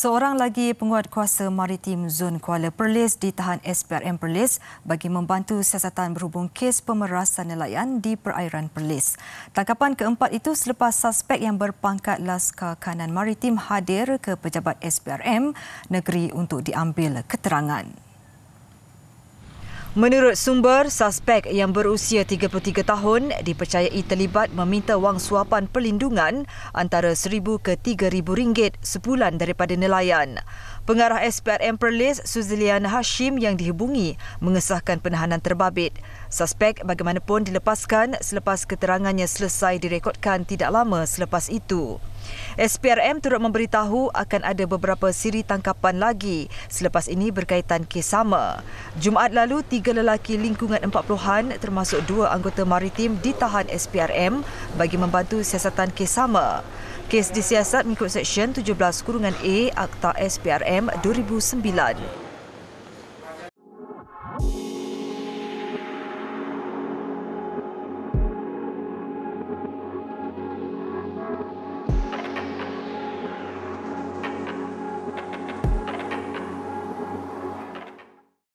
Seorang lagi penguat kuasa maritim Zon Kuala Perlis ditahan SPRM Perlis bagi membantu siasatan berhubung kes pemerasan nelayan di perairan Perlis. Tangkapan keempat itu selepas suspek yang berpangkat Laskar Kanan Maritim hadir ke pejabat SPRM negeri untuk diambil keterangan. Menurut sumber, suspek yang berusia 33 tahun dipercayai terlibat meminta wang suapan perlindungan antara RM1,000 ke RM3,000 sebulan daripada nelayan. Pengarah SPRM Perlis, Suzilian Hashim yang dihubungi mengesahkan penahanan terbabit. Suspek bagaimanapun dilepaskan selepas keterangannya selesai direkodkan tidak lama selepas itu. SPRM turut memberitahu akan ada beberapa siri tangkapan lagi selepas ini berkaitan kes sama. Jumaat lalu, tiga lelaki lingkungan 40-an termasuk dua anggota maritim ditahan SPRM bagi membantu siasatan kes sama. Kes disiasat mengikut Seksyen 17 Kurungan A Akta SPRM 2009.